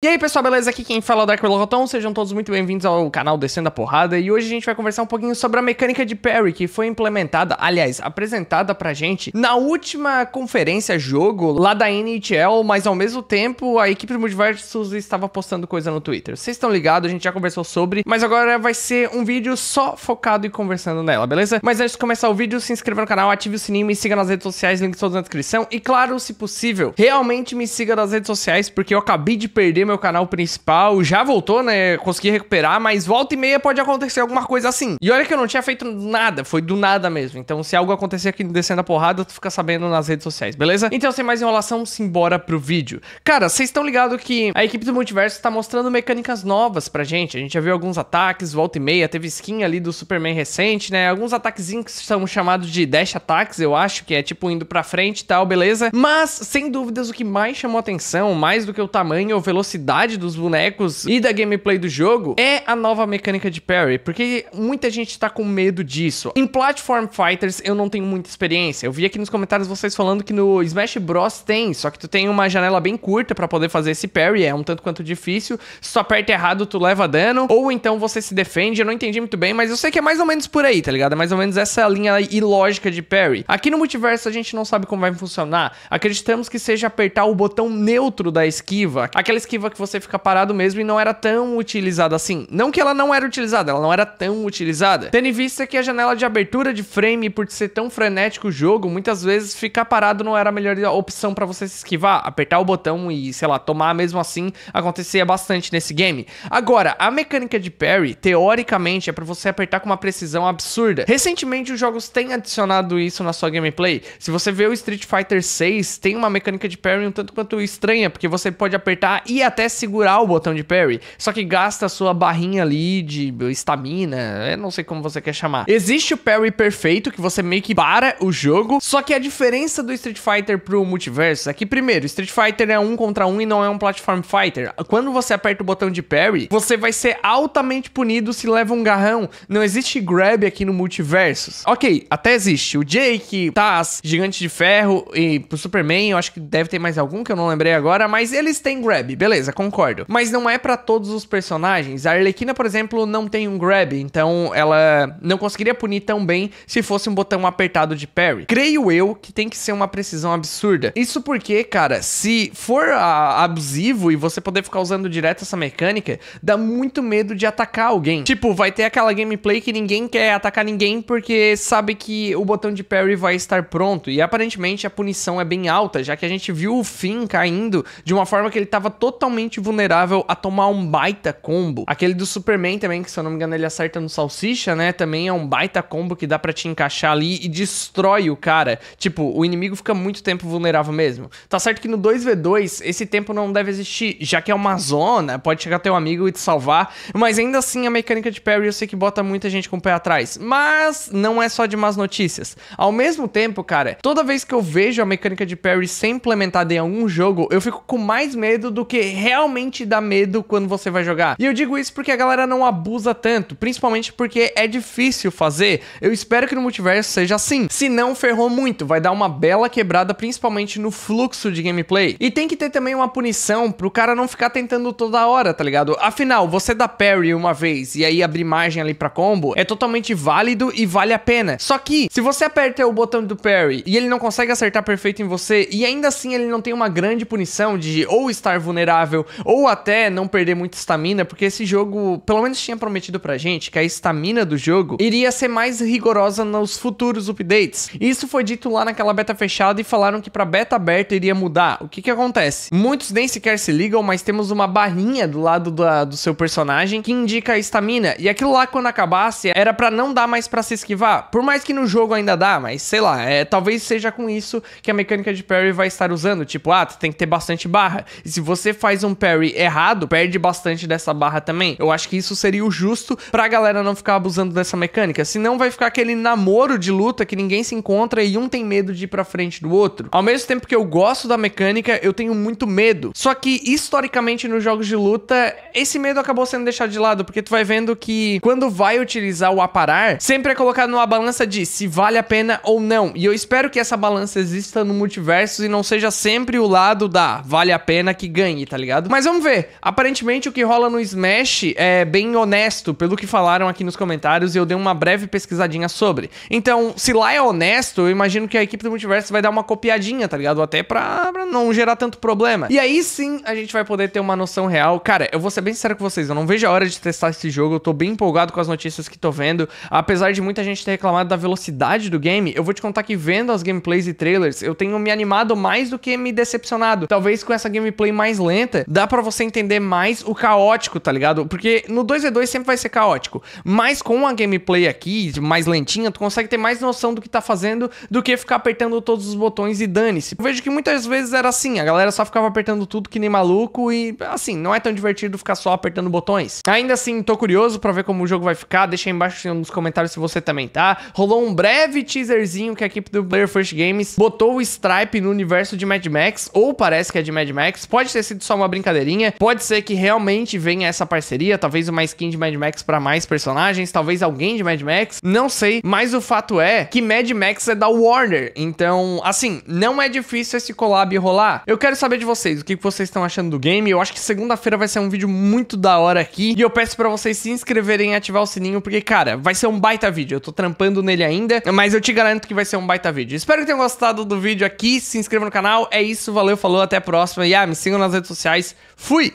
E aí pessoal, beleza? Aqui quem fala é o Dark Rotom, sejam todos muito bem-vindos ao canal Descendo a Porrada e hoje a gente vai conversar um pouquinho sobre a mecânica de parry que foi implementada, aliás, apresentada pra gente na última conferência jogo lá da NHL, mas ao mesmo tempo a equipe do Multiversus estava postando coisa no Twitter. Vocês estão ligados, a gente já conversou sobre, mas agora vai ser um vídeo só focado e conversando nela, beleza? Mas antes de começar o vídeo, se inscreva no canal, ative o sininho, me siga nas redes sociais, links todos na descrição e claro, se possível, realmente me siga nas redes sociais porque eu acabei de perder meu canal principal, já voltou, né? Consegui recuperar, mas volta e meia pode acontecer alguma coisa assim. E olha que eu não tinha feito nada, foi do nada mesmo. Então, se algo acontecer aqui descendo a porrada, tu fica sabendo nas redes sociais, beleza? Então, sem mais enrolação, simbora pro vídeo. Cara, vocês estão ligados que a equipe do Multiverso tá mostrando mecânicas novas pra gente. A gente já viu alguns ataques, volta e meia, teve skin ali do Superman recente, né? Alguns ataquezinhos que são chamados de dash ataques, eu acho, que é tipo indo pra frente e tal, beleza? Mas, sem dúvidas, o que mais chamou atenção, mais do que o tamanho é ou velocidade velocidade dos bonecos e da gameplay do jogo é a nova mecânica de parry, porque muita gente tá com medo disso. Em Platform Fighters eu não tenho muita experiência. Eu vi aqui nos comentários vocês falando que no Smash Bros tem, só que tu tem uma janela bem curta para poder fazer esse parry, é um tanto quanto difícil. Se tu aperta errado, tu leva dano, ou então você se defende. Eu não entendi muito bem, mas eu sei que é mais ou menos por aí, tá ligado? É mais ou menos essa linha ilógica de parry. Aqui no multiverso a gente não sabe como vai funcionar. Acreditamos que seja apertar o botão neutro da esquiva, aquela esquiva que você fica parado mesmo e não era tão utilizada assim. Não que ela não era utilizada, ela não era tão utilizada. Tendo em vista que a janela de abertura de frame, por ser tão frenético o jogo, muitas vezes ficar parado não era a melhor opção para você se esquivar. Apertar o botão e, sei lá, tomar mesmo assim acontecia bastante nesse game. Agora, a mecânica de parry, teoricamente, é para você apertar com uma precisão absurda. Recentemente, os jogos têm adicionado isso na sua gameplay. Se você vê o Street Fighter 6, tem uma mecânica de parry um tanto quanto estranha, porque você pode apertar e até até segurar o botão de parry, só que gasta a sua barrinha ali de estamina, não sei como você quer chamar. Existe o parry perfeito, que você meio que para o jogo, só que a diferença do Street Fighter pro multiverso é que, primeiro, Street Fighter é um contra um e não é um platform fighter. Quando você aperta o botão de parry, você vai ser altamente punido se leva um garrão. Não existe grab aqui no Multiverso. Ok, até existe. O Jake, Taz, Gigante de Ferro e pro Superman, eu acho que deve ter mais algum que eu não lembrei agora, mas eles têm grab, beleza beleza, concordo. Mas não é para todos os personagens. A Arlequina, por exemplo, não tem um grab, então ela não conseguiria punir tão bem se fosse um botão apertado de parry. Creio eu que tem que ser uma precisão absurda. Isso porque, cara, se for a, ah, abusivo e você poder ficar usando direto essa mecânica, dá muito medo de atacar alguém. Tipo, vai ter aquela gameplay que ninguém quer atacar ninguém porque sabe que o botão de parry vai estar pronto. E aparentemente a punição é bem alta, já que a gente viu o Finn caindo de uma forma que ele tava totalmente extremamente vulnerável a tomar um baita combo. Aquele do Superman também, que se eu não me engano ele acerta no salsicha, né? Também é um baita combo que dá para te encaixar ali e destrói o cara. Tipo, o inimigo fica muito tempo vulnerável mesmo. Tá certo que no 2v2 esse tempo não deve existir, já que é uma zona, pode chegar teu amigo e te salvar, mas ainda assim a mecânica de parry eu sei que bota muita gente com o pé atrás. Mas não é só de más notícias. Ao mesmo tempo, cara, toda vez que eu vejo a mecânica de parry ser implementada em algum jogo, eu fico com mais medo do que realmente dá medo quando você vai jogar. E eu digo isso porque a galera não abusa tanto, principalmente porque é difícil fazer. Eu espero que no multiverso seja assim. Se não, ferrou muito, vai dar uma bela quebrada, principalmente no fluxo de gameplay. E tem que ter também uma punição pro cara não ficar tentando toda hora, tá ligado? Afinal, você dá parry uma vez e aí abrir margem ali pra combo, é totalmente válido e vale a pena. Só que, se você aperta o botão do parry e ele não consegue acertar perfeito em você, e ainda assim ele não tem uma grande punição de ou estar vulnerável saudável, ou até não perder muita estamina, porque esse jogo, pelo menos tinha prometido pra gente que a estamina do jogo iria ser mais rigorosa nos futuros updates. Isso foi dito lá naquela beta fechada e falaram que pra beta aberta iria mudar. O que que acontece? Muitos nem sequer se ligam, mas temos uma barrinha do lado da, do seu personagem que indica a estamina, e aquilo lá quando acabasse era para não dar mais para se esquivar. Por mais que no jogo ainda dá, mas sei lá, é, talvez seja com isso que a mecânica de parry vai estar usando, tipo, ah, tu tem que ter bastante barra. E se você faz faz um parry errado, perde bastante dessa barra também. Eu acho que isso seria o justo pra galera não ficar abusando dessa mecânica. Senão vai ficar aquele namoro de luta que ninguém se encontra e um tem medo de ir pra frente do outro. Ao mesmo tempo que eu gosto da mecânica, eu tenho muito medo. Só que, historicamente, nos jogos de luta, esse medo acabou sendo deixado de lado, porque tu vai vendo que quando vai utilizar o aparar, sempre é colocado numa balança de se vale a pena ou não. E eu espero que essa balança exista no multiverso e não seja sempre o lado da vale a pena que ganhe, tá ligado? ligado? Mas vamos ver. Aparentemente o que rola no Smash é bem honesto, pelo que falaram aqui nos comentários, e eu dei uma breve pesquisadinha sobre. Então, se lá é honesto, eu imagino que a equipe do multiverso vai dar uma copiadinha, tá ligado? Até pra, pra não gerar tanto problema. E aí sim a gente vai poder ter uma noção real. Cara, eu vou ser bem sincero com vocês, eu não vejo a hora de testar esse jogo, eu tô bem empolgado com as notícias que tô vendo. Apesar de muita gente ter reclamado da velocidade do game, eu vou te contar que vendo as gameplays e trailers, eu tenho me animado mais do que me decepcionado. Talvez com essa gameplay mais lenta, dá para você entender mais o caótico, tá ligado? Porque no 2v2 sempre vai ser caótico. Mas com a gameplay aqui, mais lentinha, tu consegue ter mais noção do que tá fazendo do que ficar apertando todos os botões e dane-se. Eu vejo que muitas vezes era assim, a galera só ficava apertando tudo que nem maluco e assim, não é tão divertido ficar só apertando botões. Ainda assim, tô curioso para ver como o jogo vai ficar, deixa aí embaixo nos comentários se você também tá. Rolou um breve teaserzinho que a equipe do Player First Games botou o Stripe no universo de Mad Max, ou parece que é de Mad Max, pode ter sido só uma uma brincadeirinha. Pode ser que realmente venha essa parceria, talvez uma skin de Mad Max para mais personagens, talvez alguém de Mad Max, não sei, mas o fato é que Mad Max é da Warner, então, assim, não é difícil esse collab rolar. Eu quero saber de vocês, o que vocês estão achando do game, eu acho que segunda-feira vai ser um vídeo muito da hora aqui, e eu peço para vocês se inscreverem e ativar o sininho, porque, cara, vai ser um baita vídeo, eu tô trampando nele ainda, mas eu te garanto que vai ser um baita vídeo. Espero que tenham gostado do vídeo aqui, se inscreva no canal, é isso, valeu, falou, até a próxima, e ah, me sigam nas redes sociais, mais. Fui!